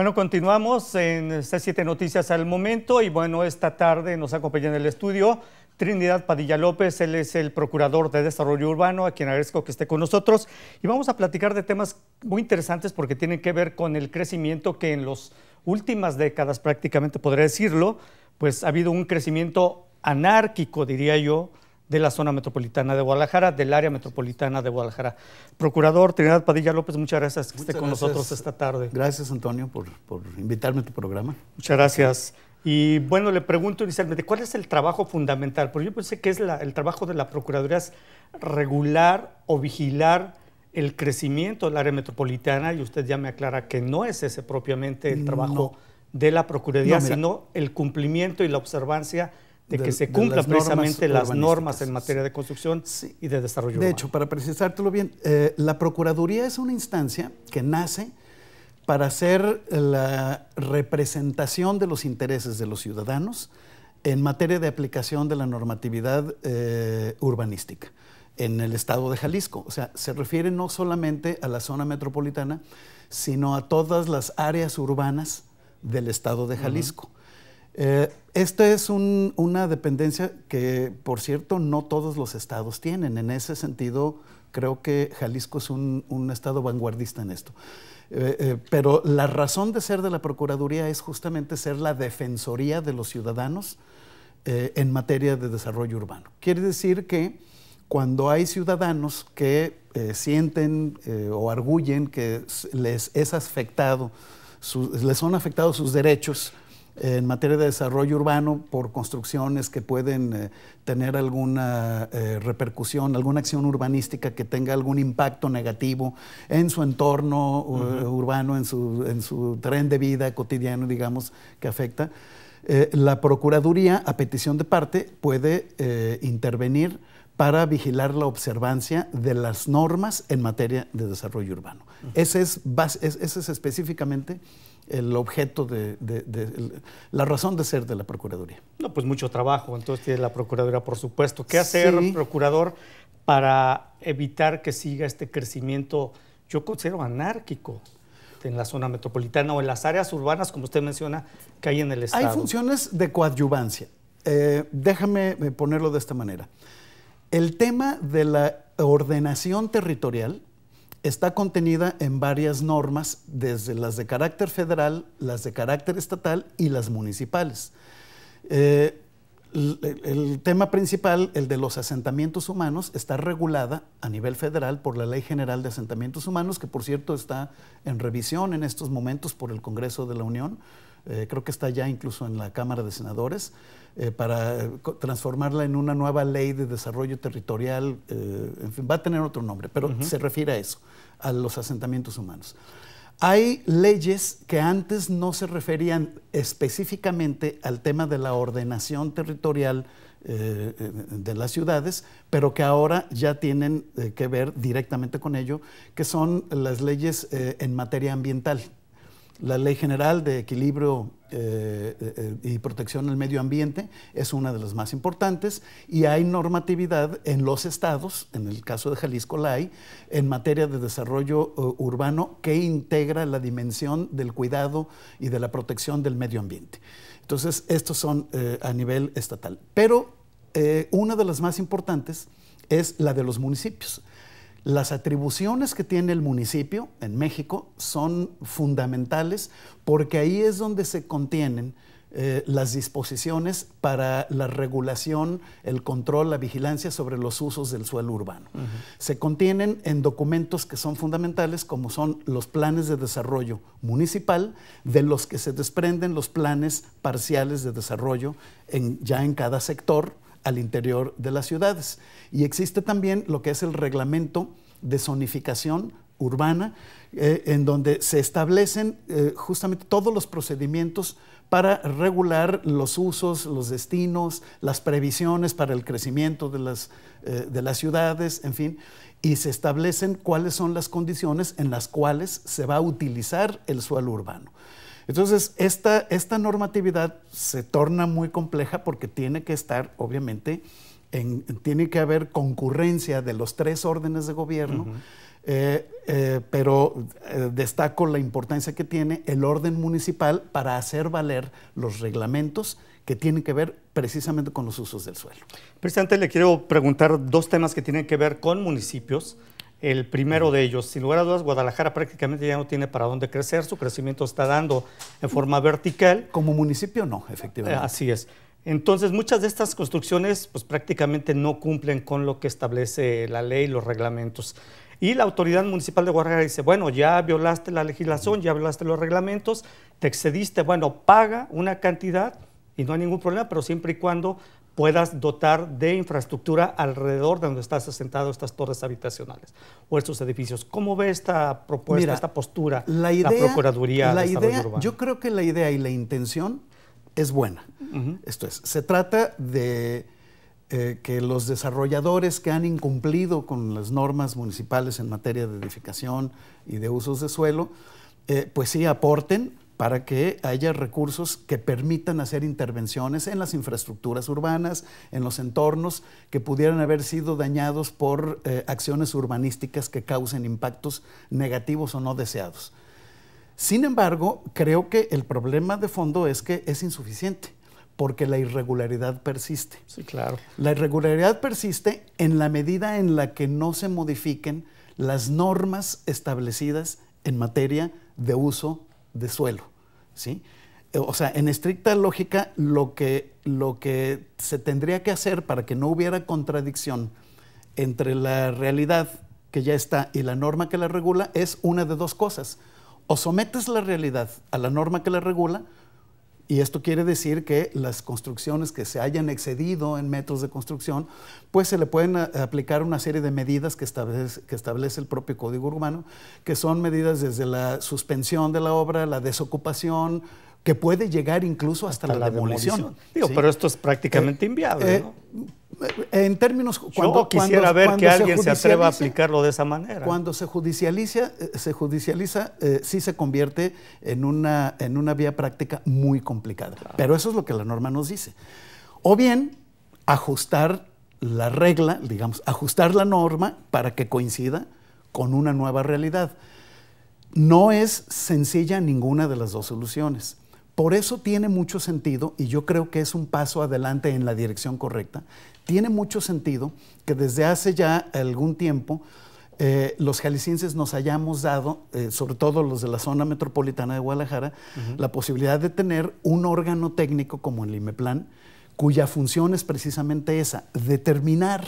Bueno, continuamos en C7 Noticias al momento y bueno, esta tarde nos acompaña en el estudio Trinidad Padilla López, él es el procurador de desarrollo urbano, a quien agradezco que esté con nosotros y vamos a platicar de temas muy interesantes porque tienen que ver con el crecimiento que en las últimas décadas prácticamente podría decirlo, pues ha habido un crecimiento anárquico, diría yo, de la zona metropolitana de Guadalajara, del área metropolitana de Guadalajara. Procurador Trinidad Padilla López, muchas gracias que esté con nosotros esta tarde. Gracias, Antonio, por, invitarme a tu programa. Muchas gracias. Y bueno, le pregunto inicialmente, ¿cuál es el trabajo fundamental? Porque yo pensé que es el trabajo de la Procuraduría es regular o vigilar el crecimiento del área metropolitana y usted ya me aclara que no es ese propiamente el trabajo de la Procuraduría, sino el cumplimiento y la observancia de, que se cumplan precisamente las normas en materia de construcción y de desarrollo. De hecho, para precisártelo bien, eh, la Procuraduría es una instancia que nace para hacer la representación de los intereses de los ciudadanos en materia de aplicación de la normatividad eh, urbanística en el estado de Jalisco. O sea, se refiere no solamente a la zona metropolitana, sino a todas las áreas urbanas del estado de Jalisco. Eh, esta es una dependencia que, por cierto, no todos los estados tienen. En ese sentido, creo que Jalisco es un, estado vanguardista en esto. Eh, eh, pero la razón de ser de la Procuraduría es justamente ser la defensoría de los ciudadanos en materia de desarrollo urbano. Quiere decir que cuando hay ciudadanos que sienten o arguyen que les es afectado, les son afectados sus derechos, en materia de desarrollo urbano por construcciones que pueden eh, tener alguna eh, repercusión, alguna acción urbanística que tenga algún impacto negativo en su entorno urbano, en su, tren de vida cotidiano, digamos, que afecta. Eh, la Procuraduría, a petición de parte, puede intervenir para vigilar la observancia de las normas en materia de desarrollo urbano. ese es específicamente el objeto de, la razón de ser de la Procuraduría. No, pues mucho trabajo, entonces tiene la Procuraduría, por supuesto. ¿Qué hacer, Procurador, para evitar que siga este crecimiento, yo considero anárquico, en la zona metropolitana o en las áreas urbanas, como usted menciona, que hay en el Estado? Hay funciones de coadyuvancia. Eh, déjame eh, ponerlo de esta manera. El tema de la ordenación territorial está contenida en varias normas, desde las de carácter federal, las de carácter estatal y las municipales. Eh, el, el, tema principal, el de los asentamientos humanos, está regulada a nivel federal por la Ley General de Asentamientos Humanos, que por cierto está en revisión en estos momentos por el Congreso de la Unión. Eh, creo que está ya incluso en la Cámara de Senadores, eh, para eh, transformarla en una nueva ley de desarrollo territorial, en fin, va a tener otro nombre, pero se refiere a eso, a los asentamientos humanos. Hay leyes que antes no se referían específicamente al tema de la ordenación territorial de las ciudades, pero que ahora ya tienen que ver directamente con ello, que son las leyes en materia ambiental. La Ley General de Equilibrio eh, eh, y Protección del Medio Ambiente es una de las más importantes y hay normatividad en los estados, en el caso de Jalisco la hay, en materia de desarrollo eh, urbano que integra la dimensión del cuidado y de la protección del medio ambiente. Entonces, estos son a nivel estatal. Pero una de las más importantes es la de los municipios. Las atribuciones que tiene el municipio en México son fundamentales porque ahí es donde se contienen eh, las disposiciones para la regulación, el control, la vigilancia sobre los usos del suelo urbano. Se contienen en documentos que son fundamentales, como son los planes de desarrollo municipal, de los que se desprenden los planes parciales de desarrollo ya en cada sector, al interior de las ciudades. Y existe también lo que es el reglamento de zonificación urbana, eh, en donde se establecen eh, justamente todos los procedimientos para regular los usos, los destinos, las previsiones para el crecimiento de las, eh, de las ciudades, en fin, y se establecen cuáles son las condiciones en las cuales se va a utilizar el suelo urbano. Entonces, esta, esta normatividad se torna muy compleja porque tiene que estar, obviamente, en, tiene que haber concurrencia de los tres órdenes de gobierno. Eh, eh, pero eh, destaco la importancia que tiene el orden municipal para hacer valer los reglamentos que tienen que ver precisamente con los usos del suelo. Presidente, le quiero preguntar dos temas que tienen que ver con municipios el primero de ellos. Sin lugar a dudas, Guadalajara prácticamente ya no tiene para dónde crecer, su crecimiento está dando en mm. forma vertical. Como municipio no, efectivamente. Eh, así es. Entonces, muchas de estas construcciones pues, prácticamente no cumplen con lo que establece la ley, los reglamentos. Y la autoridad municipal de Guadalajara dice, bueno, ya violaste la legislación, ya violaste los reglamentos, te excediste, bueno, paga una cantidad y no hay ningún problema, pero siempre y cuando puedas dotar de infraestructura alrededor de donde estás asentado estas torres habitacionales o estos edificios. ¿Cómo ve esta propuesta, esta postura, la, la Procuraduría la de idea, Urbano? Yo creo que la idea y la intención es buena. Esto es, se trata de eh, que los desarrolladores que han incumplido con las normas municipales en materia de edificación y de usos de suelo, eh, pues sí aporten para que haya recursos que permitan hacer intervenciones en las infraestructuras urbanas, en los entornos que pudieran haber sido dañados por eh, acciones urbanísticas que causen impactos negativos o no deseados. Sin embargo, creo que el problema de fondo es que es insuficiente porque la irregularidad persiste. Sí, claro. La irregularidad persiste en la medida en la que no se modifiquen las normas establecidas en materia de uso de suelo. Eh, o sea, en estricta lógica, lo que, lo que se tendría que hacer para que no hubiera contradicción entre la realidad que ya está y la norma que la regula es una de dos cosas. O sometes la realidad a la norma que la regula, y esto quiere decir que las construcciones que se hayan excedido en metros de construcción, pues se le pueden eh, aplicar una serie de medidas que establece, el propio Código Urbano, que son medidas desde la suspensión de la obra, la desocupación, que puede llegar incluso hasta, la, demolición. Digo, pero esto es prácticamente inviable. Eh, en términos cuando, quisiera ver que alguien se, atreva a aplicarlo de esa manera. Cuando se judicializa, eh, se judicializa, eh, sí se convierte en una, en una vía práctica muy complicada. Pero eso es lo que la norma nos dice. O bien ajustar la regla, digamos, ajustar la norma para que coincida con una nueva realidad. No es sencilla ninguna de las dos soluciones. Por eso tiene mucho sentido, y yo creo que es un paso adelante en la dirección correcta, tiene mucho sentido que desde hace ya algún tiempo eh, los jaliscienses nos hayamos dado, eh, sobre todo los de la zona metropolitana de Guadalajara, la posibilidad de tener un órgano técnico como el IMEPLAN, cuya función es precisamente esa, determinar,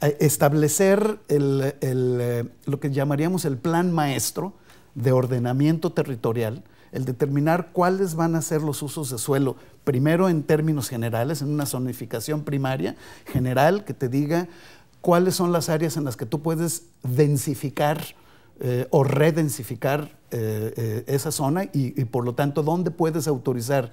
eh, establecer lo que llamaríamos el plan maestro de ordenamiento territorial el determinar cuáles van a ser los usos de suelo, primero en términos generales, en una zonificación primaria general que te diga cuáles son las áreas en las que tú puedes densificar eh, o redensificar eh, eh, esa zona y por lo tanto dónde puedes autorizar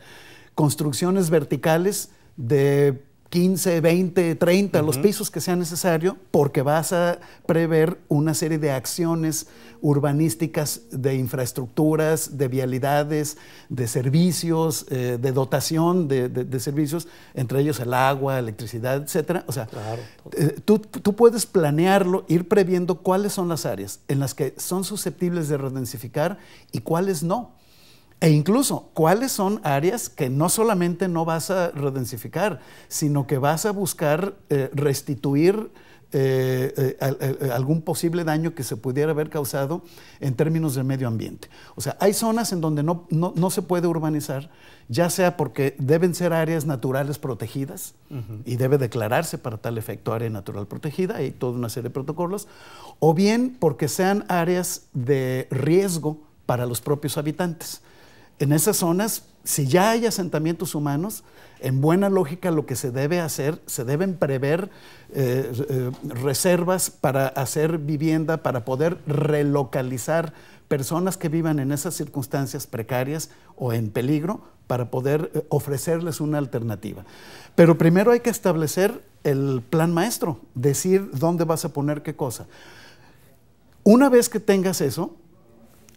construcciones verticales de 15, 20, 30, los pisos que sea necesario, porque vas a prever una serie de acciones urbanísticas, de infraestructuras, de vialidades, de servicios, eh, de dotación de, servicios, entre ellos el agua, electricidad, etcétera. O sea, eh, tú, tú, puedes planearlo, ir previendo cuáles son las áreas en las que son susceptibles de redensificar y cuáles no. E incluso, ¿cuáles son áreas que no solamente no vas a redensificar, sino que vas a buscar eh, restituir eh, eh, algún posible daño que se pudiera haber causado en términos del medio ambiente? O sea, hay zonas en donde no, se puede urbanizar, ya sea porque deben ser áreas naturales protegidas y debe declararse para tal efecto área natural protegida, hay toda una serie de protocolos, o bien porque sean áreas de riesgo para los propios habitantes en esas zonas, si ya hay asentamientos humanos, en buena lógica lo que se debe hacer, se deben prever eh, eh, reservas para hacer vivienda, para poder relocalizar personas que vivan en esas circunstancias precarias o en peligro para poder eh, ofrecerles una alternativa. Pero primero hay que establecer el plan maestro, decir dónde vas a poner qué cosa. Una vez que tengas eso,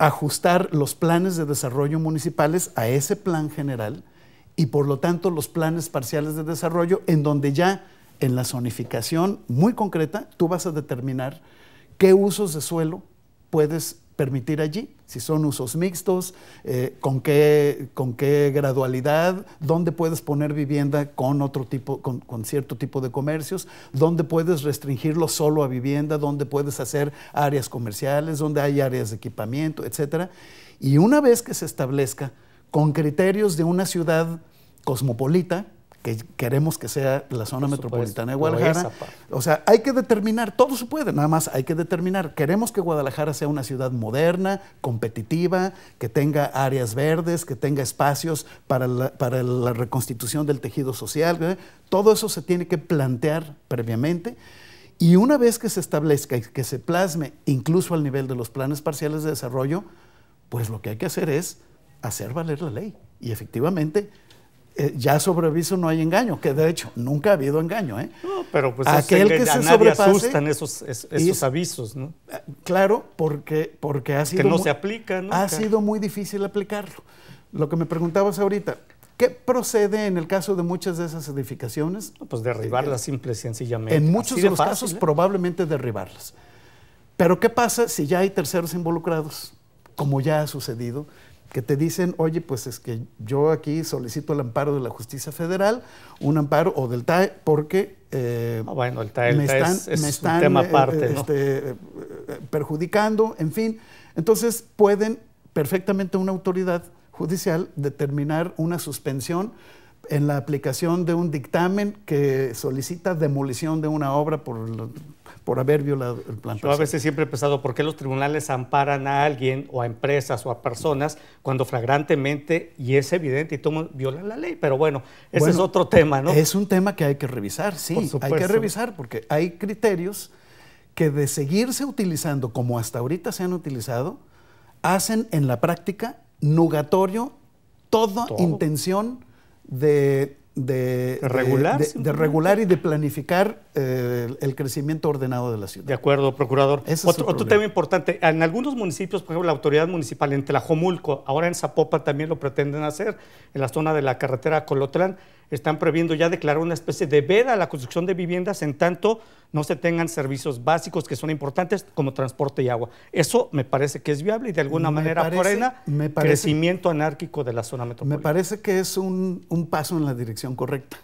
ajustar los planes de desarrollo municipales a ese plan general y por lo tanto los planes parciales de desarrollo en donde ya en la zonificación muy concreta tú vas a determinar qué usos de suelo puedes permitir allí, si son usos mixtos, eh, con, qué, gradualidad, dónde puedes poner vivienda con otro tipo, con, con, cierto tipo de comercios, dónde puedes restringirlo solo a vivienda, dónde puedes hacer áreas comerciales, dónde hay áreas de equipamiento, etc. Y una vez que se establezca con criterios de una ciudad cosmopolita, que queremos que sea la zona metropolitana de Guadalajara. O sea, hay que determinar, todo se puede, nada más hay que determinar. Queremos que Guadalajara sea una ciudad moderna, competitiva, que tenga áreas verdes, que tenga espacios para la, reconstitución del tejido social. Todo eso se tiene que plantear previamente. Y una vez que se establezca y que se plasme incluso al nivel de los planes parciales de desarrollo, pues lo que hay que hacer es hacer valer la ley. Y efectivamente, eh, ya sobre aviso no hay engaño, que de hecho nunca ha habido engaño. ¿eh? No, pero pues Aquel que, se a nadie asustan esos, avisos. ¿no? Eh, claro, porque, ha sido. Que no muy, se aplica, Ha sido muy difícil aplicarlo. Lo que me preguntabas ahorita, ¿Qué procede en el caso de muchas de esas edificaciones? Pues derribarlas eh, simple y sencillamente. En muchos de, los casos, probablemente derribarlas. Pero, ¿qué pasa si ya hay terceros involucrados? Como ya ha sucedido, que te dicen, oye, pues es que yo aquí solicito el amparo de la justicia federal, un amparo o del TAE, porque me están, perjudicando, en fin. Entonces pueden perfectamente una autoridad judicial determinar una suspensión en la aplicación de un dictamen que solicita demolición de una obra por, por haber violado el plan. Yo a veces siempre he pensado por qué los tribunales amparan a alguien o a empresas o a personas cuando flagrantemente y es evidente y tú violan la ley. Pero bueno, ese es otro tema, ¿no? Es un tema que hay que revisar, sí. Hay que revisar porque hay criterios que de seguirse utilizando como hasta ahorita se han utilizado, hacen en la práctica nugatorio toda intención de, regular, de, regular y de planificar eh, el crecimiento ordenado de la ciudad. De acuerdo, procurador. otro, tema importante, en algunos municipios, por ejemplo, la autoridad municipal en Tlajomulco, ahora en Zapopa también lo pretenden hacer, en la zona de la carretera Colotlán, están previendo ya declarar una especie de veda a la construcción de viviendas en tanto no se tengan servicios básicos que son importantes como transporte y agua. Eso me parece que es viable y de alguna manera frena me crecimiento anárquico de la zona metropolitana. Me parece que es un, paso en la dirección correcta.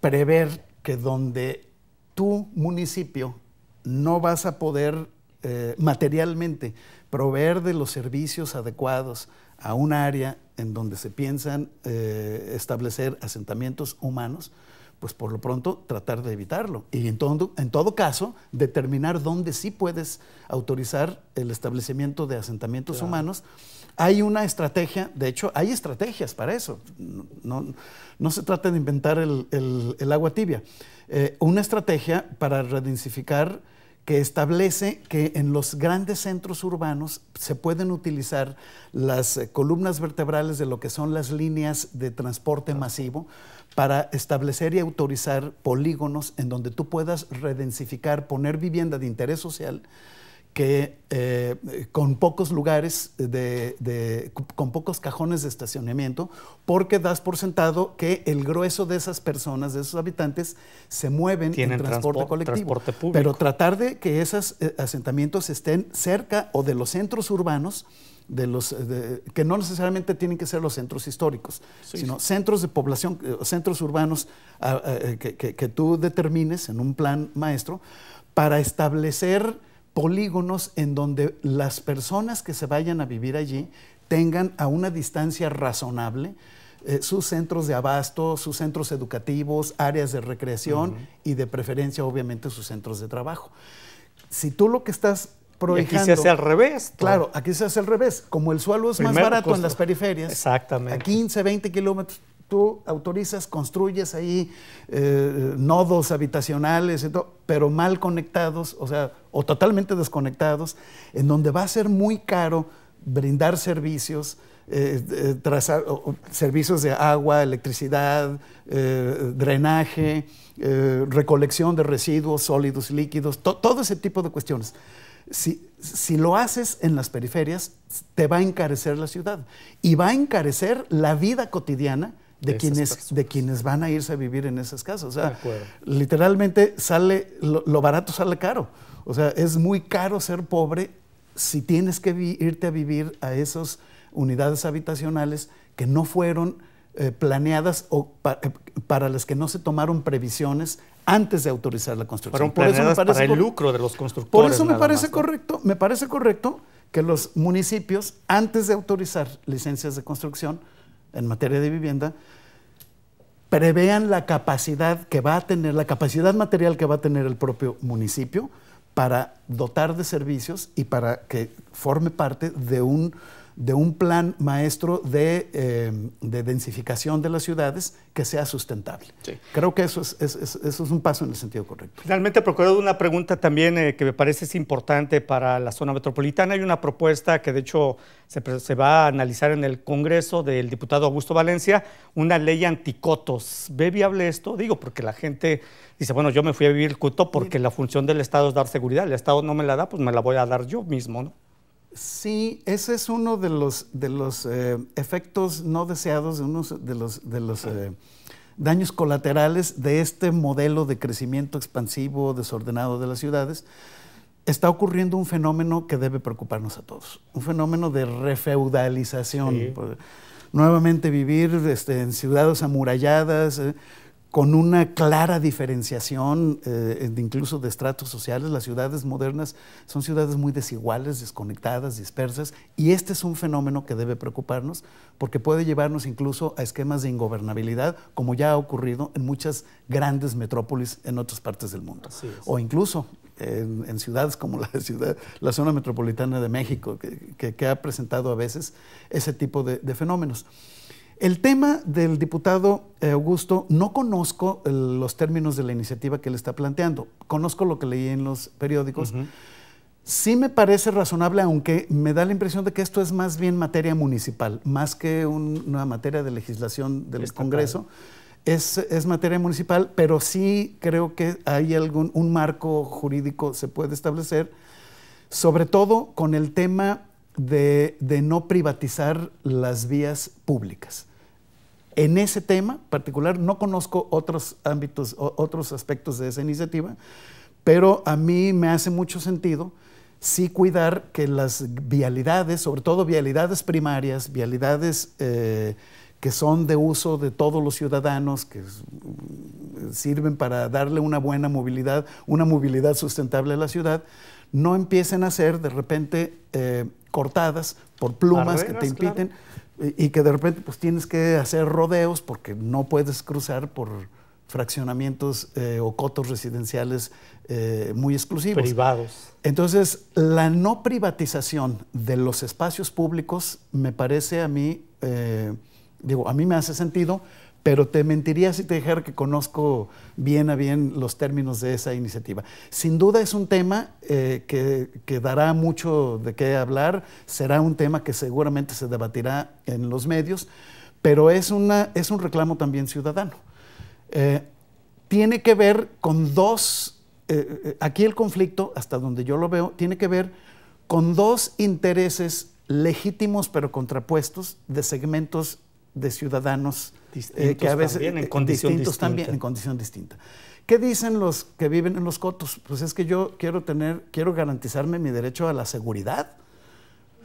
Prever que donde tu municipio no vas a poder eh, materialmente proveer de los servicios adecuados a un área en donde se piensan eh, establecer asentamientos humanos, pues por lo pronto tratar de evitarlo. Y en todo, en caso, determinar dónde sí puedes autorizar el establecimiento de asentamientos humanos. Hay una estrategia, de hecho, hay estrategias para eso. No, se trata de inventar el, agua tibia. Eh, una estrategia para redensificar que establece que en los grandes centros urbanos se pueden utilizar las eh, columnas vertebrales de lo que son las líneas de transporte masivo para establecer y autorizar polígonos en donde tú puedas redensificar, poner vivienda de interés social que eh, con pocos lugares, de, con pocos cajones de estacionamiento, porque das por sentado que el grueso de esas personas, de esos habitantes, se mueven en transporte, colectivo. Pero tratar de que esos eh, asentamientos estén cerca o de los centros urbanos, de los eh, que no necesariamente tienen que ser los centros históricos, sino centros de población, centros urbanos ah, que tú determines en un plan maestro para establecer polígonos en donde las personas que se vayan a vivir allí tengan a una distancia razonable eh, sus centros de abasto, sus centros educativos, áreas de recreación y de preferencia obviamente sus centros de trabajo. Si tú lo que estás proyectando... aquí se hace al revés. Claro, aquí se hace al revés. Como el suelo es más barato en las periferias, Exactamente. a 15, 20 kilómetros, tú autorizas, construyes ahí eh, nodos habitacionales, pero mal conectados, o sea, o totalmente desconectados, en donde va a ser muy caro brindar servicios, eh, eh, trazar, servicios de agua, electricidad, drenaje, recolección de residuos sólidos, líquidos, todo ese tipo de cuestiones. si, lo haces en las periferias, te va a encarecer la ciudad y va a encarecer la vida cotidiana de, quienes, de quienes van a irse a vivir en esas casas. literalmente sale, lo, barato sale caro. O sea, es muy caro ser pobre si tienes que irte a vivir a esas unidades habitacionales que no fueron eh, planeadas o eh, para las que no se tomaron previsiones antes de autorizar la construcción. Por eso para el lucro de los constructores. Por eso me parece correcto, me parece correcto que los municipios antes de autorizar licencias de construcción en materia de vivienda, prevean la capacidad que va a tener, la capacidad material que va a tener el propio municipio para dotar de servicios y para que forme parte de un de un plan maestro em, de, densificación de las ciudades que sea sustentable. Creo que eso es, un paso en el sentido correcto. Finalmente, Procurador, una pregunta también eh, que me parece es importante para la zona metropolitana. Hay una propuesta que de hecho se, va a analizar en el Congreso del diputado Augusto Valencia, una ley anticotos. ¿Ve viable esto? Digo, porque la gente dice, bueno, yo me fui a vivir el cuto porque la función del Estado es dar seguridad. El Estado no me la da, pues me la voy a dar yo mismo, ¿no? Sí, ese es uno de los, de los eh, efectos no deseados, de los, de los eh, daños colaterales de este modelo de crecimiento expansivo, desordenado de las ciudades. Está ocurriendo un fenómeno que debe preocuparnos a todos, un fenómeno de refeudalización. Nuevamente vivir este, en ciudades amuralladas. Eh, con una clara diferenciación eh, incluso de estratos sociales. Las ciudades modernas son ciudades muy desiguales, desconectadas, dispersas, y este es un fenómeno que debe preocuparnos porque puede llevarnos incluso a esquemas de ingobernabilidad, como ya ha ocurrido en muchas grandes metrópolis en otras partes del mundo. O incluso en, ciudades como la ciudad, la zona metropolitana de México, que, ha presentado a veces ese tipo de, de fenómenos. El tema del diputado eh, Augusto, no conozco eh, los términos de la iniciativa que él está planteando, conozco lo que leí en los periódicos. Sí me parece razonable, aunque me da la impresión de que esto es más bien materia municipal, más que una materia de legislación del Congreso. Es, materia municipal, pero sí creo que hay algún, un marco jurídico se puede establecer, sobre todo con el tema de no privatizar las vías públicas. En ese tema particular no conozco otros ámbitos, otros aspectos de esa iniciativa, pero a mí me hace mucho sentido sí cuidar que las vialidades, sobre todo vialidades primarias, vialidades eh, que son de uso de todos los ciudadanos, que sirven para darle una buena movilidad, una movilidad sustentable a la ciudad, no empiecen a ser de repente eh, cortadas por plumas que te impiden y que de repente pues tienes que hacer rodeos porque no puedes cruzar por fraccionamientos eh, o cotos residenciales eh, muy exclusivos. Privados. Entonces, la no privatización de los espacios públicos me parece a mí, eh, digo, a mí me hace sentido pero te mentiría si te dijera que conozco bien a bien los términos de esa iniciativa. Sin duda es un tema eh, que, que, dará mucho de qué hablar, será un tema que seguramente se debatirá en los medios, pero es, una, es un reclamo también ciudadano. Eh, tiene que ver con dos, eh, aquí el conflicto, hasta donde yo lo veo, tiene que ver con dos intereses legítimos pero contrapuestos de segmentos de ciudadanos eh, que a veces también en eh, condición distintos distinta. también en condición distinta. ¿Qué dicen los que viven en los cotos? Pues es que yo quiero tener, quiero garantizarme mi derecho a la seguridad.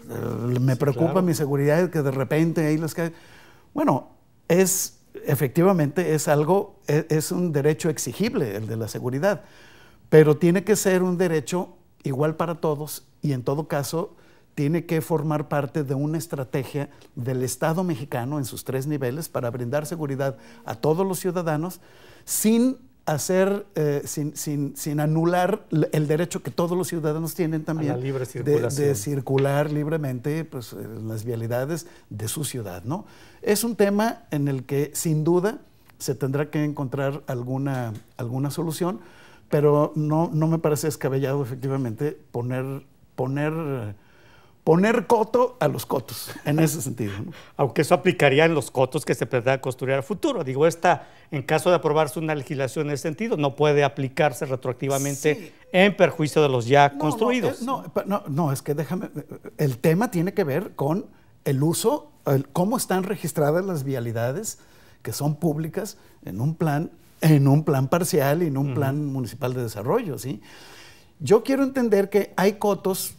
Eh, me preocupa mi seguridad que de repente ahí los que bueno es efectivamente es algo e, es un derecho exigible el de la seguridad, pero tiene que ser un derecho igual para todos y en todo caso tiene que formar parte de una estrategia del Estado mexicano en sus tres niveles para brindar seguridad a todos los ciudadanos sin hacer, eh, sin, anular el derecho que todos los ciudadanos tienen también de, circular libremente en pues, eh, las vialidades de su ciudad. ¿no? Es un tema en el que sin duda se tendrá que encontrar alguna, alguna solución, pero no, no me parece escabellado efectivamente poner... poner poner coto a los cotos, en ese sentido. Aunque eso aplicaría en los cotos que se pretende construir a futuro. Digo, esta, en caso de aprobarse una legislación en ese sentido, no puede aplicarse retroactivamente en perjuicio de los ya construidos. No, es, que déjame, el tema tiene que ver con el uso, cómo están registradas las vialidades que son públicas en un plan, en un plan parcial y en un plan municipal de desarrollo, ¿sí? Yo quiero entender que hay cotos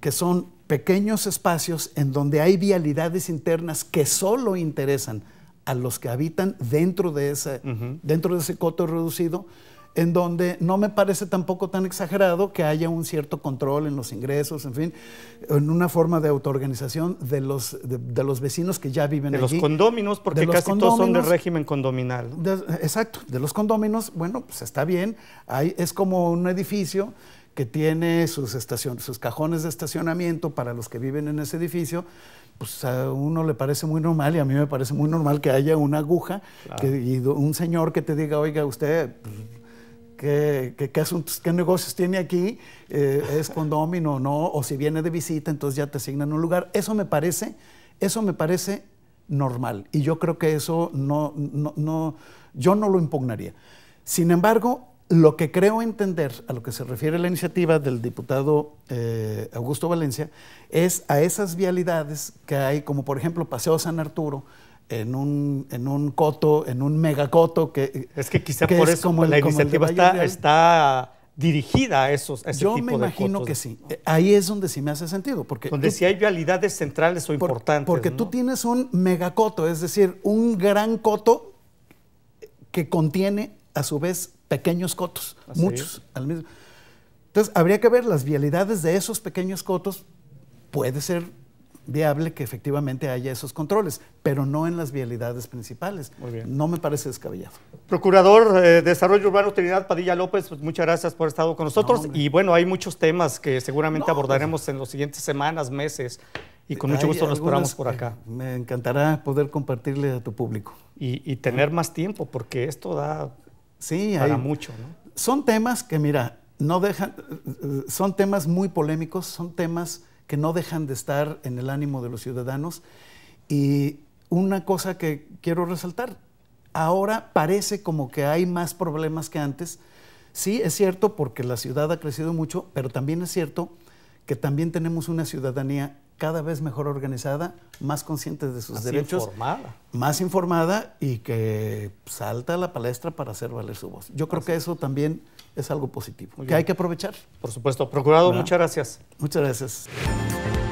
que son pequeños espacios en donde hay vialidades internas que solo interesan a los que habitan dentro de ese, dentro de ese coto reducido, en donde no me parece tampoco tan exagerado que haya un cierto control en los ingresos, en fin, en una forma de autoorganización de los, de, los vecinos que ya viven allí. De los condóminos, porque casi todos son de régimen condominal. exacto, de los condóminos, bueno, pues está bien, es como un edificio que tiene sus, sus cajones de estacionamiento para los que viven en ese edificio, pues a uno le parece muy normal y a mí me parece muy normal que haya una aguja y un señor que te diga, oiga, usted... Pues, ¿Qué, qué, qué, asuntos, qué negocios tiene aquí, eh, es condomino o no, o si viene de visita, entonces ya te asignan un lugar. Eso me parece, eso me parece normal. Y yo creo que eso no, no, no yo no lo impugnaría. Sin embargo, lo que creo entender a lo que se refiere la iniciativa del diputado eh, Augusto Valencia es a esas vialidades que hay, como por ejemplo Paseo San Arturo, en un, en un coto, en un megacoto que... Es que quizá por eso la iniciativa está, dirigida a esos a Yo me imagino que sí. Eh, ahí es donde sí me hace sentido. Porque donde sí hay vialidades centrales o importantes. Porque tú tienes un megacoto, es decir, un gran coto que contiene a su vez pequeños cotos, ¿Ah, muchos al mismo. Entonces, habría que ver las vialidades de esos pequeños cotos. Puede ser viable que efectivamente haya esos controles, pero no en las vialidades principales. Muy bien. No me parece descabellado. Procurador de eh, Desarrollo Urbano Trinidad Padilla López, pues, muchas gracias por estar con nosotros. y bueno, hay muchos temas que seguramente pues, abordaremos en las siguientes semanas, meses, y con mucho gusto nos esperamos por acá. Me encantará poder compartirle a tu público. Y, y tener más tiempo, porque esto da Sí, para hay, mucho. Son temas que, mira, no dejan, son temas muy polémicos, son temas que no dejan de estar en el ánimo de los ciudadanos. Y una cosa que quiero resaltar, ahora parece como que hay más problemas que antes. Sí, es cierto porque la ciudad ha crecido mucho, pero también es cierto que también tenemos una ciudadanía cada vez mejor organizada, más consciente de sus más derechos. Informada. Más informada y que pues, salta a la palestra para hacer valer su voz. Yo creo que eso también es algo positivo, que hay que aprovechar. Por supuesto. Procurado. muchas gracias. Muchas gracias.